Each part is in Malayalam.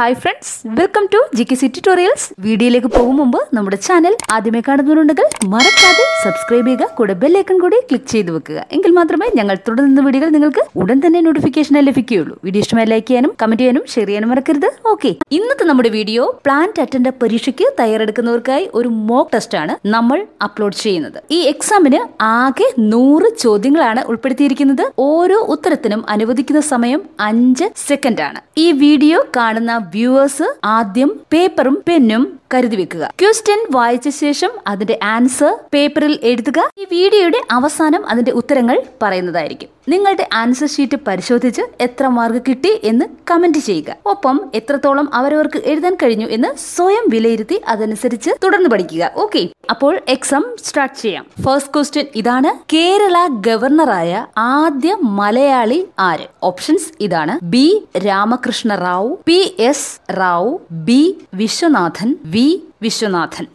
hi friends welcome to G K C tutorials വീഡിയോയിലേക്ക് പോകും മുമ്പ് നമ്മുടെ ചാനൽ ആദ്യമേ കാണുന്നവരുണ്ടെങ്കിൽ മറക്കാതെ സബ്സ്ക്രൈബ് ചെയ്യുക കൂടെ ബെല്ലൈക്കൺ കൂടി ക്ലിക്ക് ചെയ്ത് വെക്കുക എങ്കിൽ മാത്രമേ ഞങ്ങൾ തുടർന്ന് വീഡിയോകൾ നിങ്ങൾക്ക് ഉടൻ തന്നെ നോട്ടിഫിക്കേഷൻ ലഭിക്കുകയുള്ളൂ വീഡിയോ ഇഷ്ടമായി ലൈക്ക് ചെയ്യാനും കമന്റ് ചെയ്യാനും ഷെയർ ചെയ്യാനും മറക്കരുത് ഓക്കെ ഇന്നത്തെ നമ്മുടെ വീഡിയോ പ്ലാന്റ് അറ്റൻഡ് പരീക്ഷയ്ക്ക് തയ്യാറെടുക്കുന്നവർക്കായി ഒരു മോക്ക് ടെസ്റ്റ് ആണ് നമ്മൾ അപ്ലോഡ് ചെയ്യുന്നത് ഈ എക്സാമിന് ആകെ നൂറ് ചോദ്യങ്ങളാണ് ഉൾപ്പെടുത്തിയിരിക്കുന്നത് ഓരോ ഉത്തരത്തിനും അനുവദിക്കുന്ന സമയം അഞ്ച് സെക്കൻഡ് ആണ് ഈ വീഡിയോ കാണുന്ന വ്യൂവേഴ്സ് ആദ്യം പേപ്പറും പെന്നും കരുതി വെക്കുക ക്വസ്റ്റ്യൻ വായിച്ച ശേഷം അതിന്റെ ആൻസർ പേപ്പറിൽ എഴുതുക ഈ വീഡിയോയുടെ അവസാനം അതിന്റെ ഉത്തരങ്ങൾ പറയുന്നതായിരിക്കും നിങ്ങളുടെ ആൻസർ ഷീറ്റ് പരിശോധിച്ച് എത്ര മാർക്ക് കിട്ടി എന്ന് കമന്റ് ചെയ്യുക ഒപ്പം എത്രത്തോളം അവരവർക്ക് എഴുതാൻ കഴിഞ്ഞു എന്ന് സ്വയം വിലയിരുത്തി അതനുസരിച്ച് തുടർന്ന് പഠിക്കുക ഓക്കെ അപ്പോൾ എക്സാം സ്റ്റാർട്ട് ചെയ്യാം ഫസ്റ്റ് ക്വസ്റ്റ്യൻ ഇതാണ് കേരള ഗവർണറായ ആദ്യ മലയാളി ആര് ഓപ്ഷൻസ് ഇതാണ് B Ramakrishna Rao P S S Rao B Viswanathan V Viswanathan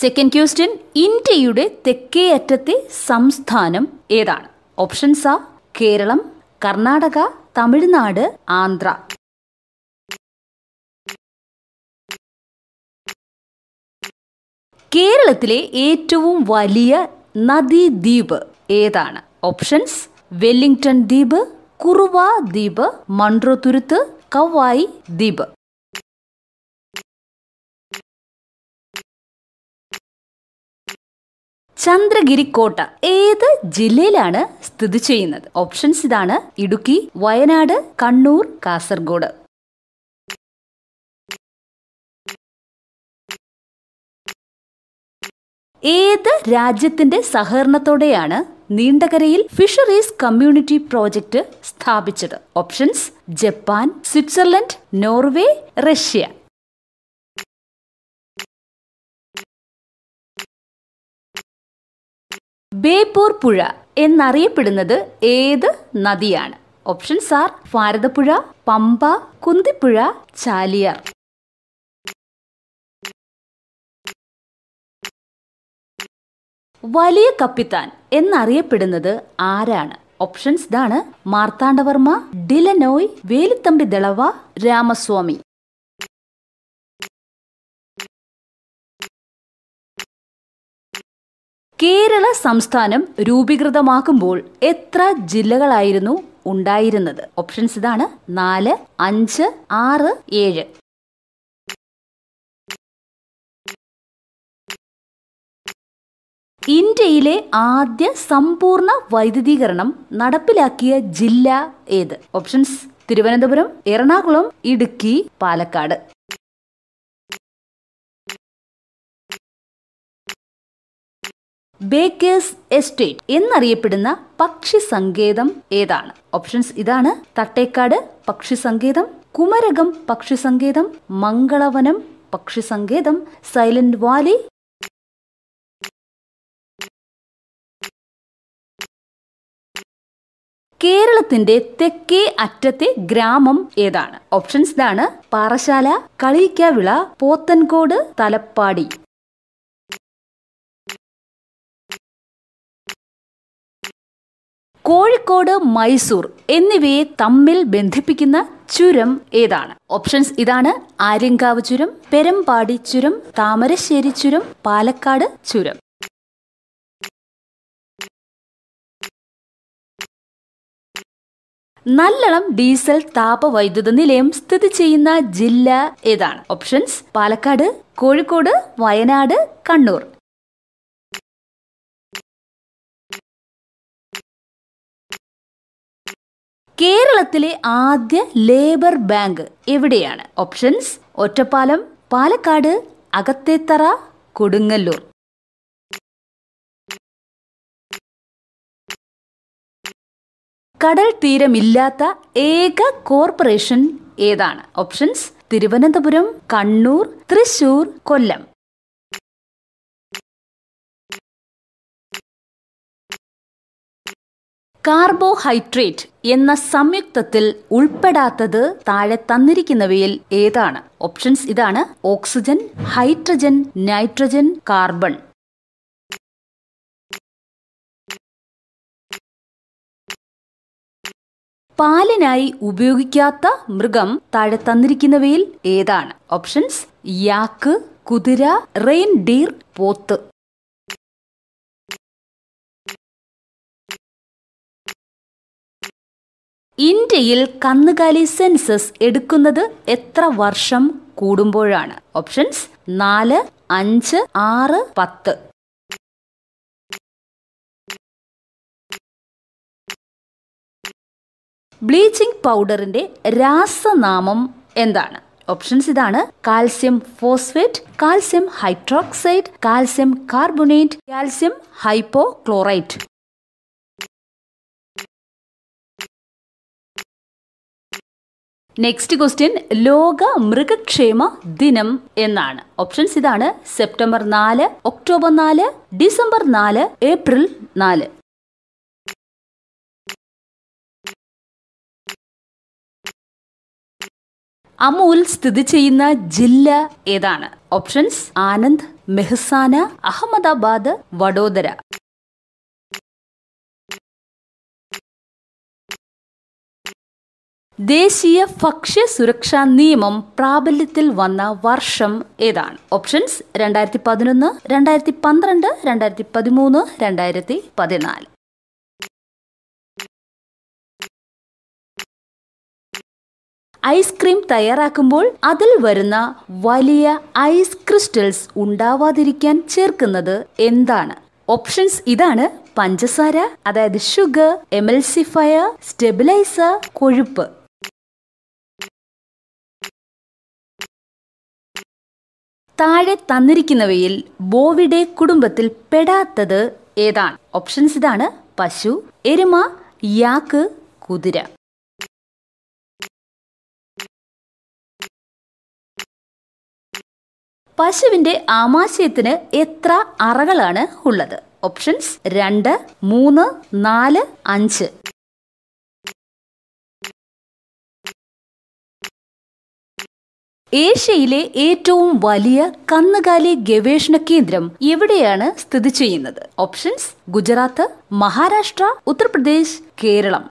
second question ഇന്ത്യയുടെ തെക്കേ അറ്റത്തെ സംസ്ഥാനം ഏതാണ് ഓപ്ഷൻസ് ആ കേരളം കർണാടക തമിഴ്നാട് ആന്ധ്ര കേരളത്തിലെ ഏറ്റവും വലിയ നദീദ്വീപ് ഏതാണ് ഓപ്ഷൻസ് വെല്ലിംഗ്ടൺ ദ്വീപ് കുറുവ ദ്വീപ് മൺട്രോ തുരുത്ത് കവായി ദ്വീപ് ചന്ദ്രഗിരി കോട്ട ഏത് ജില്ലയിലാണ് സ്ഥിതി ചെയ്യുന്നത് ഓപ്ഷൻസ് ഇതാണ് ഇടുക്കി വയനാട് കണ്ണൂർ കാസർഗോഡ് ഏത് രാജ്യത്തിന്റെ സഹകരണത്തോടെയാണ് നീണ്ടകരയിൽ ഫിഷറീസ് കമ്മ്യൂണിറ്റി പ്രോജക്റ്റ് സ്ഥാപിച്ചത് options Japan Switzerland Norway Russia Beypore പുഴ എന്നറിയപ്പെടുന്നത് ഏത് നദിയാണ് ഓപ്ഷൻസ് ആർ ഭാരതപ്പുഴ പമ്പ കുന്തിപ്പുഴ ചാലിയാർ വലിയ കപ്പിത്താൻ എന്നറിയപ്പെടുന്നത് ആരാണ് ഓപ്ഷൻസ് ഇതാണ് മാർത്താണ്ഡവർമ്മ ഡിലനോയ് വേലുത്തമ്പി ദളവ രാമസ്വാമി കേരള സംസ്ഥാനം രൂപീകൃതമാക്കുമ്പോൾ എത്ര ജില്ലകളായിരുന്നു ഉണ്ടായിരുന്നത് ഓപ്ഷൻസ് ഇതാണ് നാല് അഞ്ച് ആറ് ഏഴ് ഇന്ത്യയിലെ ആദ്യ സമ്പൂർണ്ണ വൈദ്യുതീകരണം നടപ്പിലാക്കിയ ജില്ല ഏത് options Thiruvananthapuram Ernakulam Idukki Palakkad Baker's estate എന്നറിയപ്പെടുന്ന പക്ഷി സങ്കേതം ഏതാണ് ഓപ്ഷൻസ് ഇതാണ് തട്ടേക്കാട് പക്ഷി സങ്കേതം കുമരകം പക്ഷി സങ്കേതം മംഗളവനം പക്ഷി സങ്കേതം സൈലന്റ് വാലി കേരളത്തിന്റെ തെക്കേ അറ്റത്തെ ഗ്രാമം ഏതാണ് ഓപ്ഷൻസ് ഇതാണ് പാറശാല കളിയിക്കാവിള പോത്തൻകോട് തലപ്പാടി കോഴിക്കോട് മൈസൂർ എന്നിവയെ തമ്മിൽ ബന്ധിപ്പിക്കുന്ന ചുരം ഏതാണ് ഓപ്ഷൻസ് ഇതാണ് ആര്യങ്കാവ് ചുരം പെരമ്പാടി ചുരം താമരശ്ശേരി ചുരം പാലക്കാട് ചുരം നല്ലളം ഡീസൽ താപവൈദ്യുത നിലയം സ്ഥിതി ചെയ്യുന്ന ജില്ല ഏതാണ് ഓപ്ഷൻസ് പാലക്കാട് കോഴിക്കോട് വയനാട് കണ്ണൂർ കേരളത്തിലെ ആദ്യ ലേബർ ബാങ്ക് എവിടെയാണ് ഓപ്ഷൻസ് ഒറ്റപ്പാലം പാലക്കാട് അകത്തേത്തറ കൊടുങ്ങല്ലൂർ കടൽ തീരമില്ലാത്ത ഏക കോർപ്പറേഷൻ ഏതാണ് ഓപ്ഷൻസ് തിരുവനന്തപുരം കണ്ണൂർ തൃശൂർ കൊല്ലം കാർബോഹൈഡ്രേറ്റ് എന്ന സംയുക്തത്തിൽ ഉൾപ്പെടാത്തത് താഴെ തന്നിരിക്കുന്നവയിൽ ഏതാണ് ഓപ്ഷൻസ് ഇതാണ് ഓക്സിജൻ ഹൈഡ്രജൻ നൈട്രജൻ കാർബൺ പാലിനായി ഉപയോഗിക്കാത്ത മൃഗം താഴെ തന്നിരിക്കുന്നവയിൽ ഏതാണ് ഓപ്ഷൻസ് യാക്ക് കുതിര റെയിൻ ഡീർ പോത്ത് ഇന്ത്യയിൽ കന്നുകാലി സെൻസസ് എടുക്കുന്നത് എത്ര വർഷം കൂടുമ്പോഴാണ് ഓപ്ഷൻസ് നാല് അഞ്ച് ആറ് പത്ത് ബ്ലീച്ചിംഗ് പൗഡറിന്റെ രാസനാമം എന്താണ് ഓപ്ഷൻസ് ഇതാണ് calcium phosphate calcium hydroxide calcium carbonate calcium hypochlorite next question ലോക മൃഗക്ഷേമ ദിനം എന്നാണ് ഓപ്ഷൻസ് ഇതാണ് സെപ്റ്റംബർ നാല് ഒക്ടോബർ നാല് ഡിസംബർ നാല് ഏപ്രിൽ നാല് അമൂൽ സ്ഥിതി ചെയ്യുന്ന ജില്ല ഏതാണ് ഓപ്ഷൻസ് ആനന്ദ് മെഹസാന അഹമ്മദാബാദ് വഡോദര ദേശീയ ഭക്ഷ്യ സുരക്ഷാ നിയമം പ്രാബല്യത്തിൽ വന്ന വർഷം ഏതാണ് ഓപ്ഷൻസ് രണ്ടായിരത്തി പതിനൊന്ന് രണ്ടായിരത്തി പന്ത്രണ്ട് രണ്ടായിരത്തി പതിമൂന്ന് രണ്ടായിരത്തി പതിനാല് ഐസ്ക്രീം തയ്യാറാക്കുമ്പോൾ അതിൽ വരുന്ന വലിയ ഐസ് ക്രിസ്റ്റൽസ് ഉണ്ടാവാതിരിക്കാൻ ചേർക്കുന്നത് എന്താണ് ഓപ്ഷൻസ് ഇതാണ് പഞ്ചസാര അതായത് ഷുഗർ എമൽസിഫയർ സ്റ്റെബിലൈസർ കൊഴുപ്പ് താഴെ തന്നിരിക്കുന്നവയിൽ ബോവിഡെ കുടുംബത്തിൽ പെടാത്തത് ഏതാണ് ഓപ്ഷൻസ് ഇതാണ് പശു എരുമ യാക്ക് കുതിര പശുവിന്റെ ആമാശയത്തിന് എത്ര അറകളാണ് ഉള്ളത് ഓപ്ഷൻസ് രണ്ട് മൂന്ന് നാല് അഞ്ച് ഏഷ്യയിലെ ഏറ്റവും വലിയ കന്നുകാലി ഗവേഷണ കേന്ദ്രം എവിടെയാണ് സ്ഥിതി ചെയ്യുന്നത് options Gujarat Maharashtra Uttar Pradesh Keralam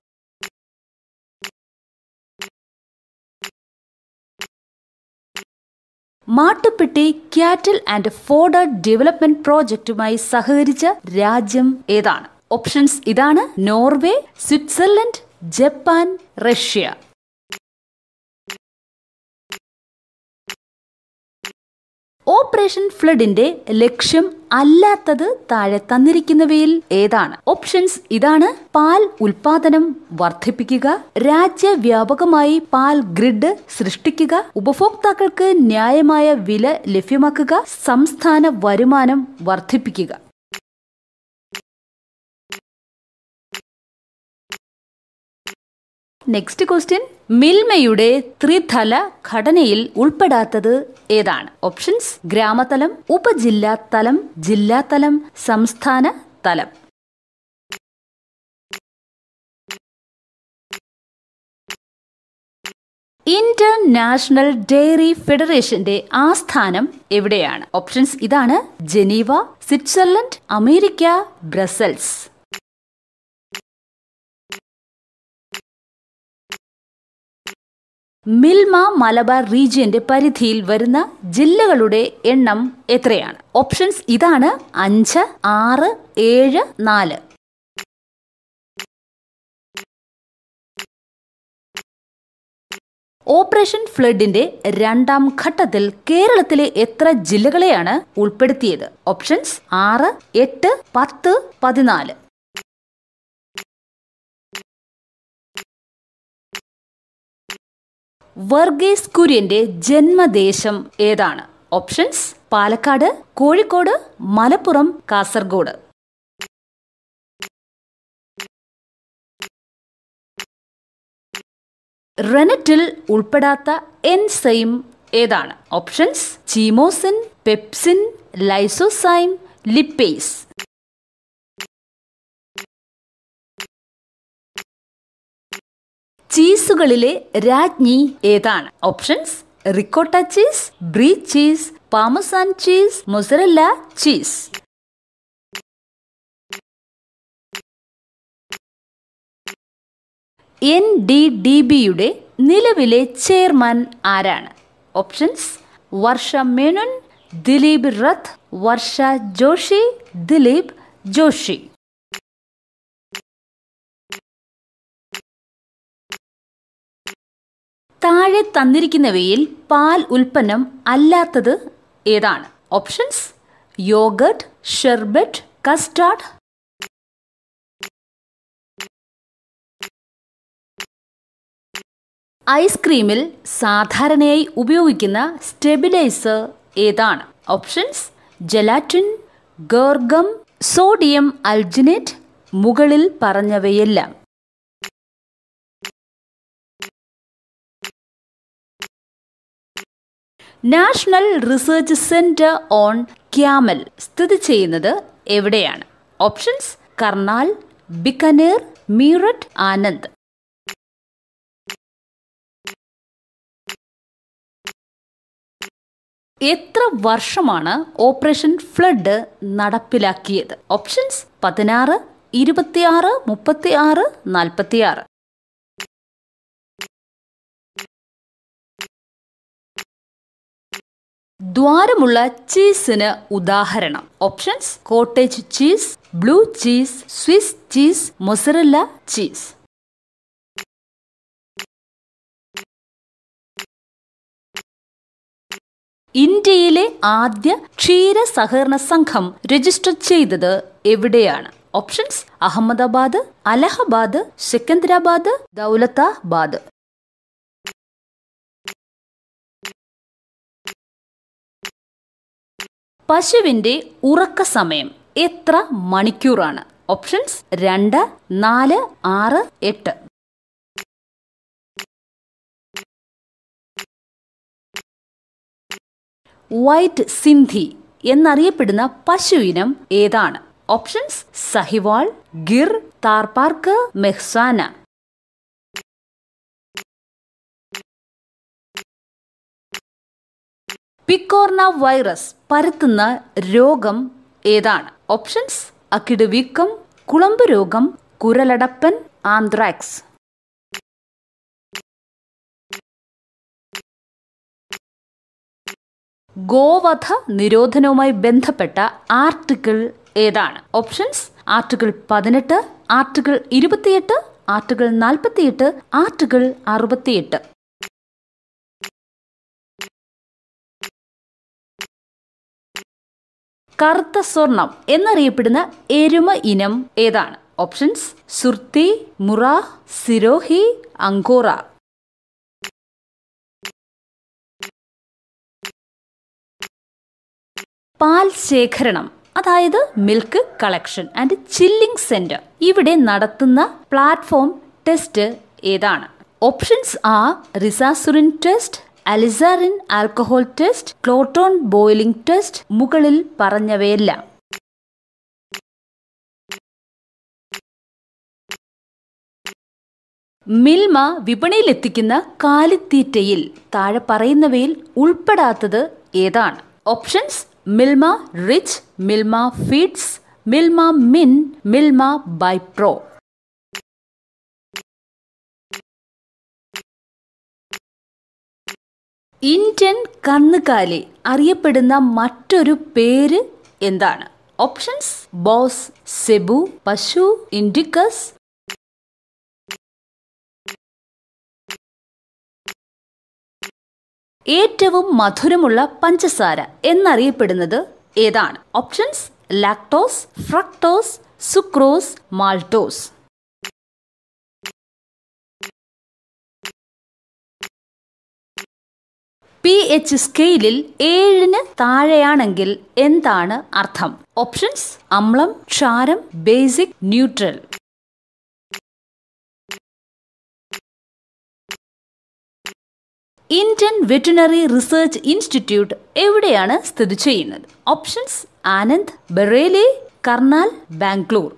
Mattupetty cattle and fodder development പ്രോജക്റ്റുമായി സഹകരിച്ച രാജ്യം ഏതാണ് ഓപ്ഷൻസ് ഇതാണ് Norway Switzerland Japan Russia operation ഫ്ലഡിന്റെ ലക്ഷ്യം അല്ലാത്തത് താഴെ തന്നിരിക്കുന്നവയിൽ ഏതാണ് ഓപ്ഷൻസ് ഇതാണ് പാൽ ഉൽപാദനം വർദ്ധിപ്പിക്കുക രാജ്യവ്യാപകമായി പാൽ ഗ്രിഡ് സൃഷ്ടിക്കുക ഉപഭോക്താക്കൾക്ക് ന്യായമായ വില ലഭ്യമാക്കുക സംസ്ഥാന വരുമാനം വർദ്ധിപ്പിക്കുക നെക്സ്റ്റ് ക്വസ്റ്റ്യൻ മിൽമയുടെ ത്രിതല ഘടനയിൽ ഉൾപ്പെടാത്തത് ഏതാണ് ഓപ്ഷൻസ് ഗ്രാമതലം ഉപജില്ലാ തലം ജില്ലാതലം സംസ്ഥാന തലം ഇന്റർനാഷണൽ ഡെയറി ഫെഡറേഷന്റെ ആസ്ഥാനം എവിടെയാണ് ഓപ്ഷൻസ് ഇതാണ് Geneva Switzerland America Brussels Milma Malabar റീജിയന്റെ പരിധിയിൽ വരുന്ന ജില്ലകളുടെ എണ്ണം എത്രയാണ് ഓപ്ഷൻസ് ഇതാണ് അഞ്ച് ആറ് ഏഴ് നാല് ഓപ്പറേഷൻ ഫ്ലഡിന്റെ രണ്ടാം ഘട്ടത്തിൽ കേരളത്തിലെ എത്ര ജില്ലകളെയാണ് ഉൾപ്പെടുത്തിയത് ഓപ്ഷൻസ് ആറ് എട്ട് പത്ത് പതിനാല് വർഗീസ് കുര്യന്റെ ജന്മദേശം ഏതാണ് ഓപ്ഷൻസ് പാലക്കാട് കോഴിക്കോട് മലപ്പുറം കാസർഗോഡ് റെനറ്റിൽ ഉൾപ്പെടാത്ത എൻസൈം ഏതാണ് options chymosin pepsin lysozyme lipase ചീസുകളിലെ രാജ്ഞി ഏതാണ് options ricotta cheese brie cheese parmesan cheese mozzarella cheese N D D ബിയുടെ നിലവിലെ ചെയർമാൻ ആരാണ് ഓപ്ഷൻസ് വർഷ മേനുൻ ദിലീപ് റത്ത് വർഷ ജോഷി ദിലീപ് ജോഷി താഴെ തന്നിരിക്കുന്നവയിൽ പാൽ ഉൽപ്പന്നം അല്ലാത്തത് ഏതാണ് ഓപ്ഷൻസ് യോഗട്ട് ഷെർബറ്റ് കസ്റ്റാർഡ് ഐസ്ക്രീമിൽ സാധാരണയായി ഉപയോഗിക്കുന്ന സ്റ്റെബിലൈസർ ഏതാണ് options gelatin guar gum sodium alginate മുകളിൽ പറഞ്ഞവയെല്ലാം national research centre on camel സ്ഥിതി ചെയ്യുന്നത് എവിടെയാണ് ഓപ്ഷൻസ് കർണാൽ ബിക്കനേർ മീററ്റ് ആനന്ദ് എത്ര വർഷമാണ് ഓപ്പറേഷൻ ഫ്ലഡ് നടപ്പിലാക്കിയത് ഓപ്ഷൻസ് പതിനാറ് ഇരുപത്തിയാറ് മുപ്പത്തിയാറ് നാൽപ്പത്തിയാറ് ദ്വാരമുള്ള ചീസിന് ഉദാഹരണം options cottage cheese blue cheese Swiss cheese mozzarella cheese ഇന്ത്യയിലെ ആദ്യ ക്ഷീര സഹകരണ സംഘം രജിസ്റ്റർ ചെയ്തത് എവിടെയാണ് ഓപ്ഷൻസ് അഹമ്മദാബാദ് അലഹബാദ് സെക്കന്ദരാബാദ് ദൗലത്താബാദ് പശുവിൻ്റെ ഉറക്ക സമയം എത്ര മണിക്കൂറാണ് ഓപ്ഷൻസ് രണ്ട് നാല് ആറ് എട്ട് വൈറ്റ് സിന്ധി എന്നറിയപ്പെടുന്ന പശു ഇനം ഏതാണ് options Sahiwal Gir Tharparkar Mehsana picornavirus പരത്തുന്ന രോഗം ഏതാണ് ഓപ്ഷൻസ് അക്കിട് വീക്കം കുളമ്പ് രോഗം കുരലടപ്പൻ ആന്ത്രാക്സ് ഗോവധ നിരോധനവുമായി ബന്ധപ്പെട്ട ആർട്ടിക്കിൾ ഏതാണ് ഓപ്ഷൻസ് ആർട്ടിക്കിൾ പതിനെട്ട് ആർട്ടിക്കിൾ ഇരുപത്തിയെട്ട് ആർട്ടിക്കിൾ നാൽപ്പത്തിയെട്ട് ആർട്ടിക്കിൾ അറുപത്തിയെട്ട് കറുത്ത സ്വർണം എന്നറിയപ്പെടുന്ന എരുമ ഇനം ഏതാണ് ഓപ്ഷൻസ് സുർത്തി മുറ സിരോഹി അങ്കോറ പാൽ ശേഖരണം അതായത് milk collection and chilling centre ഇവിടെ നടത്തുന്ന പ്ലാറ്റ്ഫോം ടെസ്റ്റ് ഏതാണ് ഓപ്ഷൻസ് ആ resazurin test alizarin alcohol test clot on boiling test മുകളിൽ പറഞ്ഞവയെല്ലാം മിൽമ വിപണിയിലെത്തിക്കുന്ന കാലിത്തീറ്റയിൽ താഴെ പറയുന്നവയിൽ ഉൾപ്പെടാത്തത് ഏതാണ് options Milma rich Milma feeds Milma min Milma by pro Indian കന്നുകാലി അറിയപ്പെടുന്ന മറ്റൊരു പേര് എന്താണ് ഓപ്ഷൻസ് ബോസ് സെബു പശു ഇൻഡിക്കസ് ഏറ്റവും മധുരമുള്ള പഞ്ചസാര എന്നറിയപ്പെടുന്നത് ഏതാണ് options lactose fructose sucrose maltose P H സ്കെയിലിൽ ഏഴിന് താഴെയാണെങ്കിൽ എന്താണ് അർത്ഥം ഓപ്ഷൻസ് അമ്ലം ക്ഷാരം basic neutral Indian veterinary research institute എവിടെയാണ് സ്ഥിതി ചെയ്യുന്നത് ഓപ്ഷൻസ് ആനന്ദ് ബറേലി കർണാൽ ബാംഗ്ലൂർ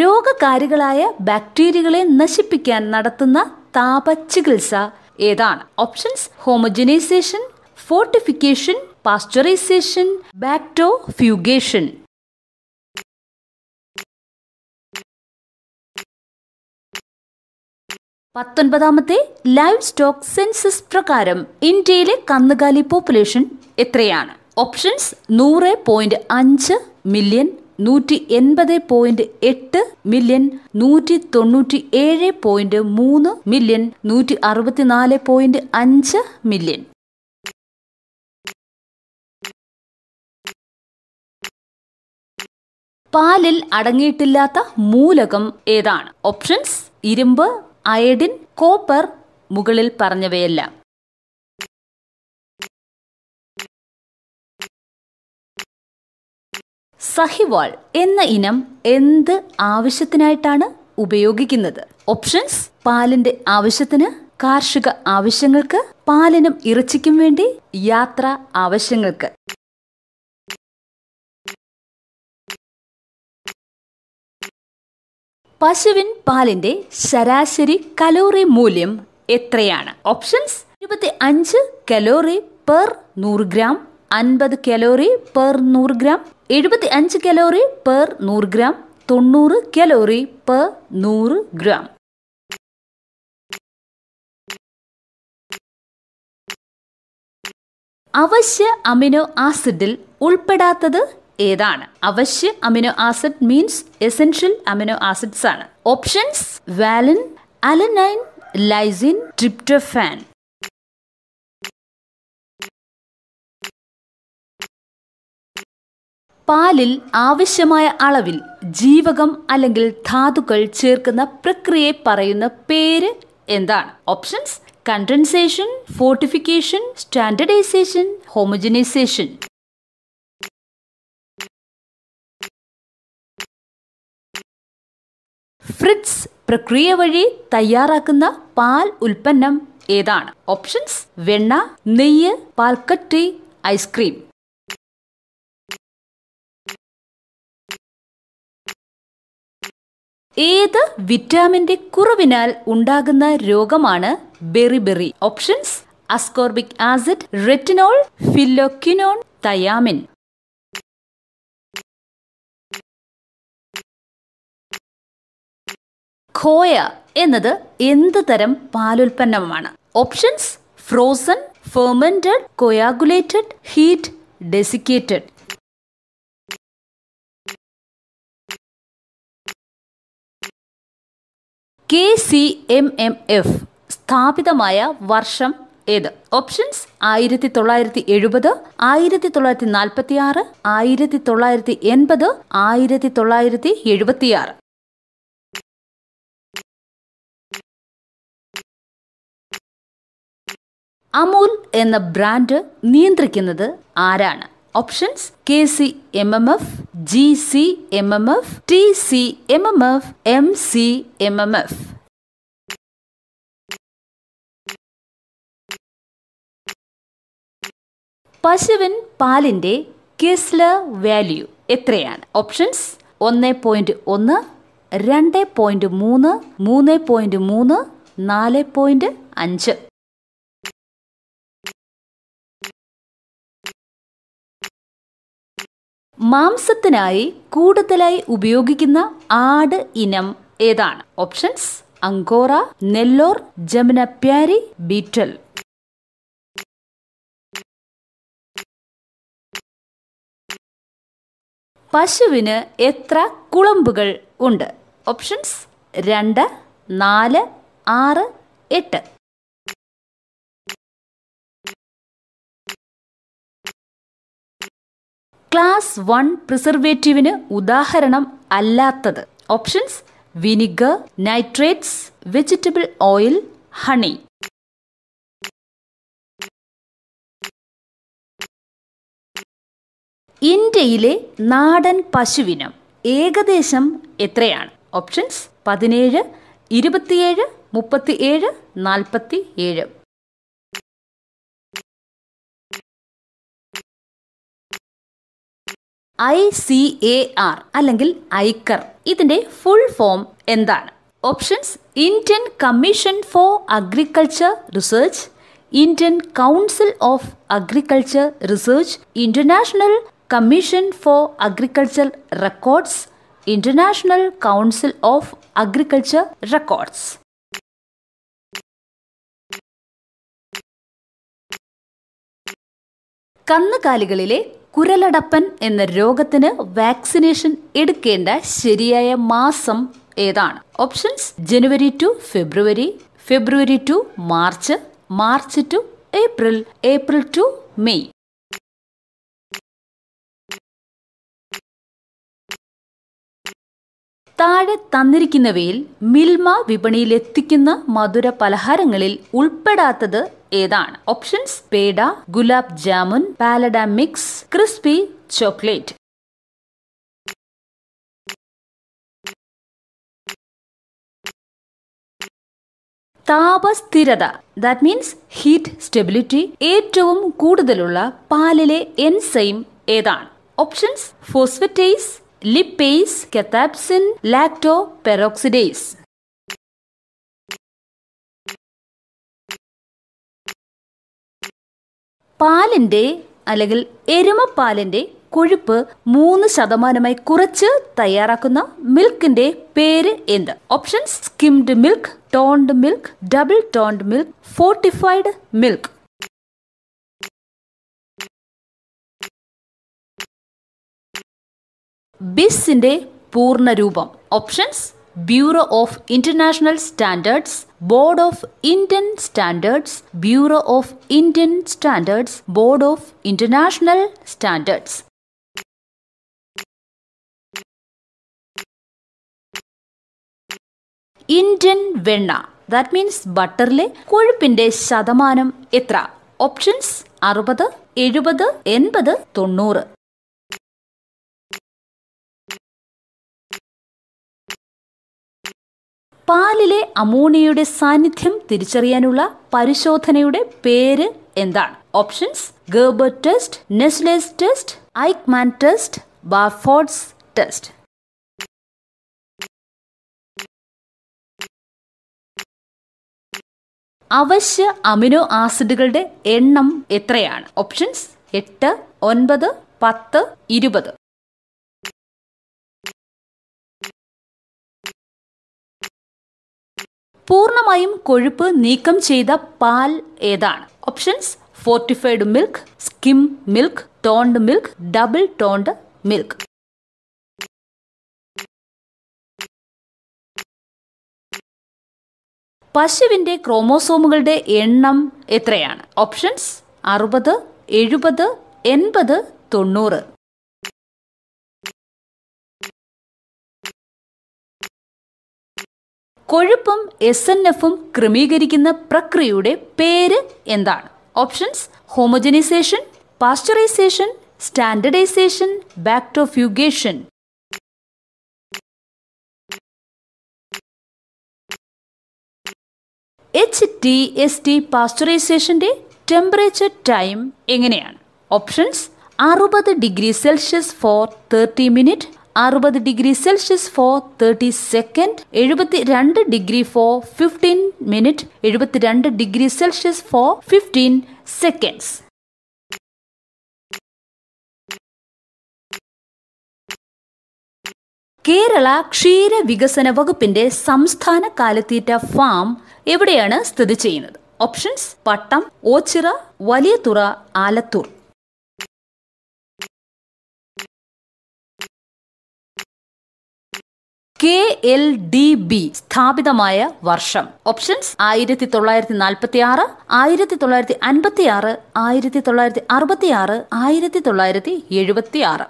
രോഗകാരികളായ ബാക്ടീരിയകളെ നശിപ്പിക്കാൻ നടത്തുന്ന താപചികിത്സ ഏതാണ് options homogenisation fortification pasteurisation bactofugation പത്തൊൻപതാമത്തെ ലൈവ് സ്റ്റോക്ക് സെൻസസ് പ്രകാരം ഇന്ത്യയിലെ കന്നുകാലി പോപ്പുലേഷൻ എത്രയാണ് ഓപ്ഷൻസ് നൂറ് പോയിന്റ് അഞ്ച് മില്യൺ നൂറ്റി എൺപത് പോയിന്റ് എട്ട് മില്യൺ നൂറ്റി തൊണ്ണൂറ്റി ഏഴ് പോയിന്റ് മൂന്ന് മില്യൺ നൂറ്റി അറുപത്തിനാല് പോയിന്റ് അഞ്ച് മില്യൺ പാലിൽ അടങ്ങിയിട്ടില്ലാത്ത മൂലകം ഏതാണ് ഓപ്ഷൻസ് ഇരുമ്പ് അയഡിൻ കോപ്പർ മുകളിൽ പറഞ്ഞവയെല്ലാം സഹിവാൾ എന്ന ഇനം എന്ത് ആവശ്യത്തിനായിട്ടാണ് ഉപയോഗിക്കുന്നത് ഓപ്ഷൻസ് പാലിന്റെ ആവശ്യത്തിന് കാർഷിക ആവശ്യങ്ങൾക്ക് പാലിനും ഇറച്ചിക്കും വേണ്ടി യാത്ര ആവശ്യങ്ങൾക്ക് പശുവിൻ പാലിന്റെ ശരാശരി കലോറി മൂല്യം എത്രയാണ് ഓപ്ഷൻസ് ഇരുപത്തി അഞ്ച് കലോറി പെർ നൂറ് ഗ്രാം അൻപത് കലോറി പെർ നൂറ് ഗ്രാം എഴുപത്തി അഞ്ച് കലോറി പെർ നൂറ് ഗ്രാം തൊണ്ണൂറ് കലോറി പെർ നൂറ് ഗ്രാം അവശ്യ അമിനോ ആസിഡിൽ ഉൾപ്പെടാത്തത് ഏതാണ് അവശ്യ amino acid means essential amino acids ആണ് options valine alanine lysine tryptophan പാലിൽ ആവശ്യമായ അളവിൽ ജീവകം അല്ലെങ്കിൽ ധാതുക്കൾ ചേർക്കുന്ന പ്രക്രിയയെ പറയുന്ന പേര് എന്താണ് options condensation fortification standardisation homogenisation ഫ്രിഡ്സ് പ്രക്രിയ വഴി തയ്യാറാക്കുന്ന പാൽ ഉൽപ്പന്നം ഏതാണ് ഓപ്ഷൻസ് വെണ്ണ നെയ്യ് പാൽക്കട്ടി ഐസ്ക്രീം ഏത് വിറ്റാമിന്റെ കുറവിനാൽ ഉണ്ടാകുന്ന രോഗമാണ് beriberi options ascorbic acid retinol phylloquinone thiamine khoya എന്നത് എന്ത് തരം പാലുൽപ്പന്നമാണ് options frozen fermented coagulated heat desiccated K C M M F സ്ഥാപിതമായ വർഷം ഏത് ഓപ്ഷൻസ് ആയിരത്തി തൊള്ളായിരത്തി എഴുപത് ആയിരത്തി തൊള്ളായിരത്തി നാൽപ്പത്തി ആറ് ആയിരത്തി തൊള്ളായിരത്തി എൺപത് ആയിരത്തി തൊള്ളായിരത്തി എഴുപത്തിയാറ് അമൂൽ എന്ന ബ്രാൻഡ് നിയന്ത്രിക്കുന്നത് ആരാണ് options K C M M F G C M M F T C M M F M C M M F പശുവിൻ പാലിൻ്റെ കിസ്ലർ വാല്യൂ എത്രയാണ് ഓപ്ഷൻസ് ഒന്ന് പോയിന്റ് ഒന്ന് രണ്ട് പോയിന്റ് മൂന്ന് മൂന്ന് പോയിന്റ് മൂന്ന് നാല് പോയിന്റ് അഞ്ച് മാംസത്തിനായി കൂടുതലായി ഉപയോഗിക്കുന്ന ആട് ഇനം ഏതാണ് ഓപ്ഷൻസ് അങ്കോറ നെല്ലോർ പ്യാരി ബീറ്റൽ പശുവിന് എത്ര കുളമ്പുകൾ ഉണ്ട് ഓപ്ഷൻസ് രണ്ട് നാല് ആറ് എട്ട് ക്ലാസ് വൺ പ്രിസർവേറ്റീവിന് ഉദാഹരണം അല്ലാത്തത് options vinegar nitrates vegetable oil honey ഇന്ത്യയിലെ നാടൻ പശുവിനം ഏകദേശം എത്രയാണ് ഓപ്ഷൻസ് പതിനേഴ് ഇരുപത്തിയേഴ് മുപ്പത്തിയേഴ് നാൽപ്പത്തി ഏഴ് ഐ സി എ ആർ അല്ലെങ്കിൽ ഐക്കർ ഇതിന്റെ ഫുൾ ഫോം എന്താണ് options Indian commission for agriculture research Indian council of agriculture research international commission for agriculture records international council of agriculture records കന്നുകാലികളിലെ കുരലടപ്പൻ എന്ന രോഗത്തിന് വാക്സിനേഷൻ എടുക്കേണ്ട ശരിയായ മാസം ഏതാണ് options January to February February to March March to April April to May താഴെ തന്നിരിക്കുന്നവയിൽ മിൽമ വിപണിയിൽ എത്തിക്കുന്ന മധുര പലഹാരങ്ങളിൽ ഉൾപ്പെടാത്തത് ഏതാണ് options peda gulab jamun പാലഡ mix crispy chocolate താപസ്ഥിരത ദാറ്റ് മീൻസ് ഹീറ്റ് സ്റ്റെബിലിറ്റി ഏറ്റവും കൂടുതലുള്ള പാലിലെ എൻസൈം ഏതാണ് options phosphatase lipase cathepsin lactoperoxidase പാലിൻ്റെ അല്ലെങ്കിൽ എരുമപ്പാലിൻ്റെ കൊഴുപ്പ് മൂന്ന് ശതമാനമായി കുറച്ച് തയ്യാറാക്കുന്ന മിൽക്കിന്റെ പേര് എന്ത് options skimmed milk toned milk double toned milk fortified milk ബിസിന്റെ പൂർണ്ണരൂപം options bureau of international standards board of Indian standards bureau of Indian standards board of international standards Indian വെണ്ണ ദാറ്റ് മീൻസ് ബട്ടറിലെ കൊഴുപ്പിന്റെ ശതമാനം എത്ര ഓപ്ഷൻസ് അറുപത് എഴുപത് എൺപത് തൊണ്ണൂറ് പാലിലെ അമോണിയയുടെ സാന്നിധ്യം തിരിച്ചറിയാനുള്ള പരിശോധനയുടെ പേര് എന്താണ് options Gerber test Nessler's test Eijkman test Barfoed's test അവശ്യ അമിനോ ആസിഡുകളുടെ എണ്ണം എത്രയാണ് ഓപ്ഷൻസ് എട്ട് ഒൻപത് പത്ത് ഇരുപത് പൂർണ്ണമായും കൊഴുപ്പ് നീക്കം ചെയ്ത പാൽ ഏതാണ് options fortified milk skim milk toned milk double toned milk പശുവിന്റെ ക്രോമോസോമുകളുടെ എണ്ണം എത്രയാണ് ഓപ്ഷൻസ് അറുപത് എഴുപത് എൺപത് തൊണ്ണൂറ് കൊഴുപ്പും എസ് എൻ എഫും ക്രമീകരിക്കുന്ന പ്രക്രിയയുടെ പേര് എന്താണ് options homogenisation pasteurisation standardisation bactofugation H T S T പാസ്റ്ററൈസേഷന്റെ ടെമ്പറേച്ചർ ടൈം എങ്ങനെയാണ് ഓപ്ഷൻസ് അറുപത് degree Celsius for thirty minute അറുപത് degree Celsius for thirty second എഴുപത്തി രണ്ട് ഡിഗ്രി ഫോർ ഫിഫ്റ്റീൻ മിനിറ്റ് രണ്ട് degree Celsius for fifteen seconds Kerala ക്ഷീര വികസന വകുപ്പിന്റെ സംസ്ഥാന കാലിത്തീറ്റ ഫാം എവിടെയാണ് സ്ഥിതി ചെയ്യുന്നത് options Pattom Oachira Valiyathura Alathur K L D B സ്ഥാപിതമായ വർഷം ഓപ്ഷൻസ് ആയിരത്തി തൊള്ളായിരത്തി നാൽപ്പത്തി ആറ് ആയിരത്തി തൊള്ളായിരത്തി അൻപത്തി ആറ് ആയിരത്തി തൊള്ളായിരത്തി അറുപത്തി ആറ് ആയിരത്തി തൊള്ളായിരത്തി എഴുപത്തി ആറ്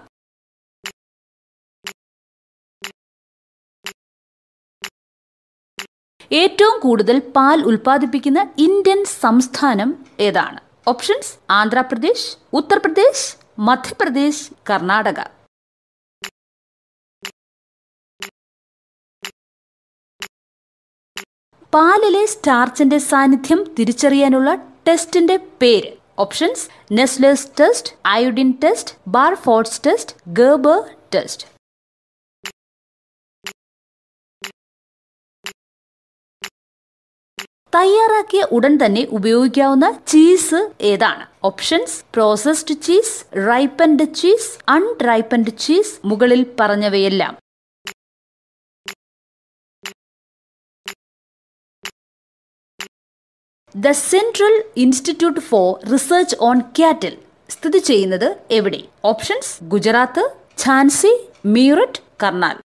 ഏറ്റവും കൂടുതൽ പാൽ ഉൽപ്പാദിപ്പിക്കുന്ന ഇന്ത്യൻ സംസ്ഥാനം ഏതാണ് ഓപ്ഷൻസ് ആന്ധ്രാപ്രദേശ് ഉത്തർപ്രദേശ് മധ്യപ്രദേശ് കർണാടക പാലിലെ സ്റ്റാർച്ചിന്റെ സാന്നിധ്യം തിരിച്ചറിയാനുള്ള ടെസ്റ്റിന്റെ പേര് options Nessler's test iodine test Barfoed's test Gerber test തയ്യാറാക്കിയ ഉടൻ തന്നെ ഉപയോഗിക്കാവുന്ന ചീസ് ഏതാണ് options processed cheese ripened cheese unripened cheese മുകളിൽ പറഞ്ഞവയെല്ലാം the central institute for research on cattle സ്ഥിതി ചെയ്യുന്നത് എവിടെ ഓപ്ഷൻസ് ഗുജറാത്ത് ഝാൻസി മീററ്റ് കർണാൽ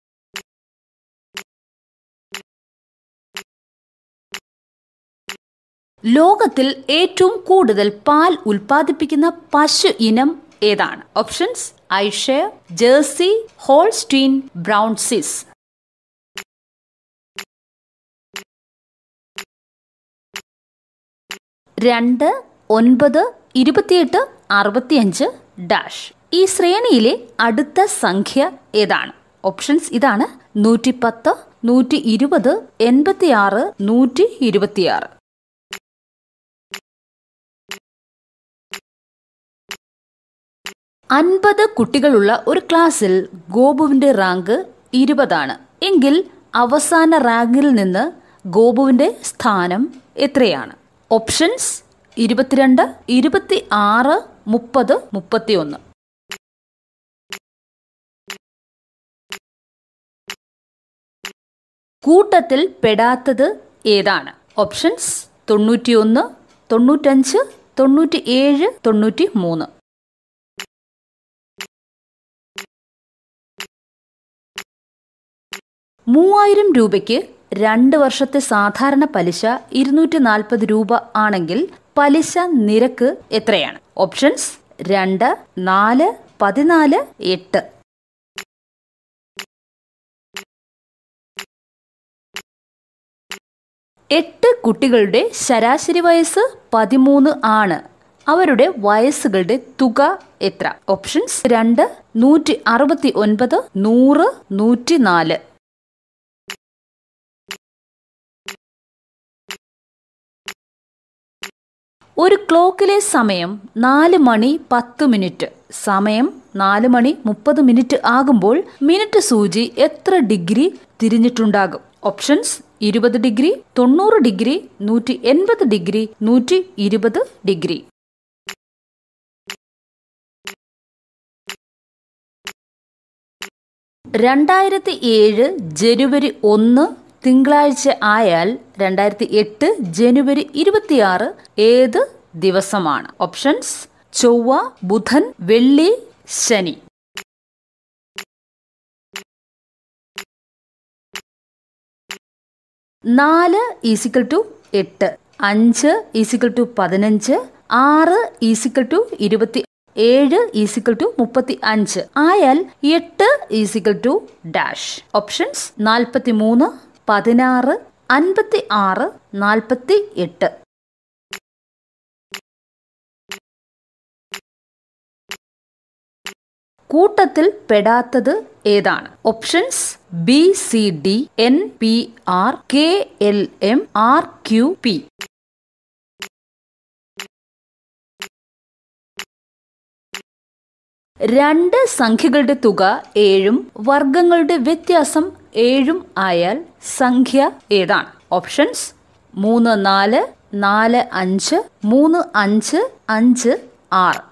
ലോകത്തിൽ ഏറ്റവും കൂടുതൽ പാൽ ഉൽപ്പാദിപ്പിക്കുന്ന പശു ഇനം ഏതാണ് options Ayrshire Jersey Holstein brown Swiss രണ്ട് ഒൻപത് ഇരുപത്തിയെട്ട് അറുപത്തിയഞ്ച് ഡാഷ് ഈ ശ്രേണിയിലെ അടുത്ത സംഖ്യ ഏതാണ് ഓപ്ഷൻസ് ഇതാണ് നൂറ്റി പത്ത് നൂറ്റി ഇരുപത് എൺപത്തിയാറ് നൂറ്റി ഇരുപത്തിയാറ് അൻപത് കുട്ടികളുള്ള ഒരു ക്ലാസ്സിൽ ഗോപുവിന്റെ റാങ്ക് ഇരുപതാണ് എങ്കിൽ അവസാന റാങ്കിൽ നിന്ന് ഗോപുവിന്റെ സ്ഥാനം എത്രയാണ് ഓപ്ഷൻസ് ഇരുപത്തിരണ്ട് ഇരുപത്തി ആറ് മുപ്പത് മുപ്പത്തി ഒന്ന് കൂട്ടത്തിൽ പെടാത്തത് ഏതാണ് ഓപ്ഷൻസ് തൊണ്ണൂറ്റി ഒന്ന് തൊണ്ണൂറ്റഞ്ച് തൊണ്ണൂറ്റി ഏഴ് തൊണ്ണൂറ്റി മൂന്ന് മൂവായിരം രൂപയ്ക്ക് രണ്ട് വർഷത്തെ സാധാരണ പലിശ ഇരുന്നൂറ്റി നാൽപ്പത് രൂപ ആണെങ്കിൽ പലിശ നിരക്ക് എത്രയാണ് ഓപ്ഷൻസ് രണ്ട് നാല് പതിനാല് എട്ട് എട്ട് കുട്ടികളുടെ ശരാശരി വയസ്സ് പതിമൂന്ന് ആണ് അവരുടെ വയസ്സുകളുടെ തുക എത്ര ഓപ്ഷൻസ് രണ്ട് നൂറ്റി അറുപത്തി ഒൻപത് നൂറ് നൂറ്റി നാല് ഒരു ക്ലോക്കിലെ സമയം നാല് മണി പത്ത് മിനിറ്റ് സമയം നാല് മണി മുപ്പത് മിനിറ്റ് ആകുമ്പോൾ മിനിറ്റ് സൂചി എത്ര ഡിഗ്രി തിരിഞ്ഞിട്ടുണ്ടാകും ഓപ്ഷൻസ് ഇരുപത് ഡിഗ്രി തൊണ്ണൂറ് ഡിഗ്രി നൂറ്റി എൺപത് ഡിഗ്രി നൂറ്റി ഇരുപത് ഡിഗ്രി രണ്ടായിരത്തി ഏഴ് ജനുവരി ഒന്ന് തിങ്കളാഴ്ച ആയാൽ രണ്ടായിരത്തി എട്ട് ജനുവരി ഇരുപത്തിയാറ് ഏത് ദിവസമാണ് ഓപ്ഷൻസ് ചൊവ്വ ബുധൻ വെള്ളി ശനി നാല് ഈസിക്കൽ ടു എട്ട് അഞ്ച് ഈസിക്കൽ ടു പതിനഞ്ച് ആറ് ഈസിക്കൽ ടു ഇരുപത്തി ഏഴ് ഈസിക്കൽ ടു മുപ്പത്തി അഞ്ച് ആയാൽ എട്ട് ഈസിക്കൽ ടു ഡാഷ് ഓപ്ഷൻസ് നാൽപ്പത്തി മൂന്ന് പതിനാറ് അൻപത്തി ആറ് നാൽപ്പത്തി എട്ട് കൂട്ടത്തിൽ പെടാത്തത് ഏതാണ് options B C D N P R K L M R Q P രണ്ട് സംഖ്യകളുടെ തുക ഏഴും വർഗങ്ങളുടെ വ്യത്യാസം ഏഴും ആയാൽ സംഖ്യ ഏതാണ് ഓപ്ഷൻസ് മൂന്ന് നാല് നാല് അഞ്ച് മൂന്ന് അഞ്ച് അഞ്ച് ആറ്